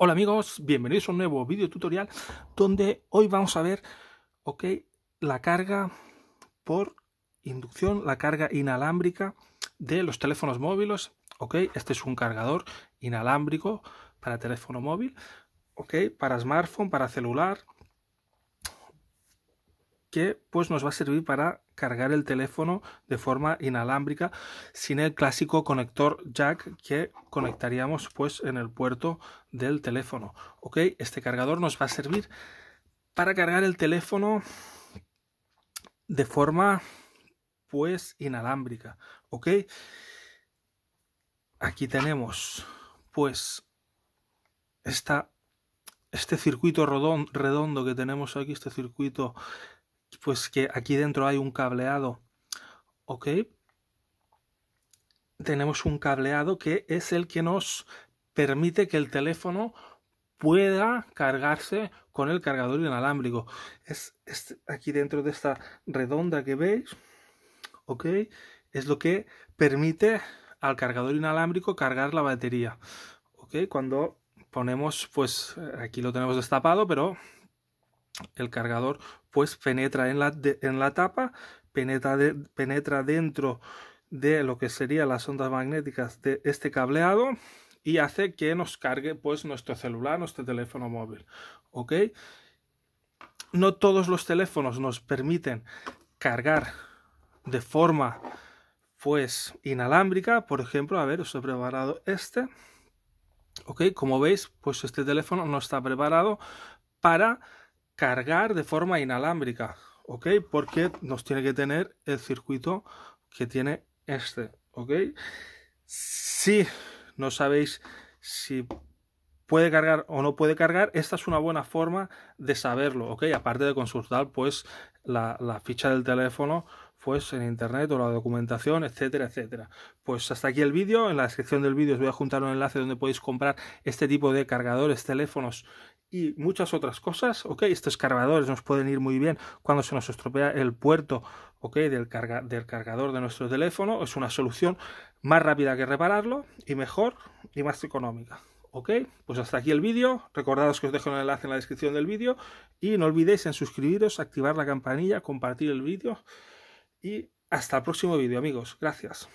Hola amigos, bienvenidos a un nuevo video tutorial donde hoy vamos a ver ok, la carga por inducción, la carga inalámbrica de los teléfonos móviles. Ok, este es un cargador inalámbrico para teléfono móvil, ok, para smartphone, para celular, que pues nos va a servir para cargar el teléfono de forma inalámbrica sin el clásico conector jack que conectaríamos pues en el puerto del teléfono ok este cargador nos va a servir para cargar el teléfono de forma pues inalámbrica ok aquí tenemos pues esta este circuito redondo que tenemos aquí, este circuito pues que aquí dentro hay un cableado, ¿ok? Tenemos un cableado que es el que nos permite que el teléfono pueda cargarse con el cargador inalámbrico. Es, es, aquí dentro de esta redonda que veis, ¿ok? Es lo que permite al cargador inalámbrico cargar la batería, ¿ok? Cuando ponemos, pues eh, aquí lo tenemos destapado, pero el cargador pues penetra en la, tapa, penetra, penetra dentro de lo que serían las ondas magnéticas de este cableado y hace que nos cargue pues nuestro celular, nuestro teléfono móvil. ¿Ok? No todos los teléfonos nos permiten cargar de forma pues inalámbrica. Por ejemplo, a ver, os he preparado este. ¿Ok? Como veis, pues este teléfono no está preparado para cargar de forma inalámbrica, ¿ok? Porque nos tiene que tener el circuito que tiene este, ¿ok? Si no sabéis si puede cargar o no puede cargar, esta es una buena forma de saberlo, ¿ok? Aparte de consultar, pues, la, ficha del teléfono, pues, en internet o la documentación, etcétera, etcétera. Pues hasta aquí el vídeo. En la descripción del vídeo os voy a juntar un enlace donde podéis comprar este tipo de cargadores, teléfonos y muchas otras cosas, ¿ok? Estos cargadores nos pueden ir muy bien cuando se nos estropea el puerto, ¿ok? Del, del cargador de nuestro teléfono. Es una solución más rápida que repararlo y mejor y más económica. ¿Ok? Pues hasta aquí el vídeo. Recordados que os dejo el enlace en la descripción del vídeo. Y no olvidéis en suscribiros, activar la campanilla, compartir el vídeo. Y hasta el próximo vídeo, amigos. Gracias.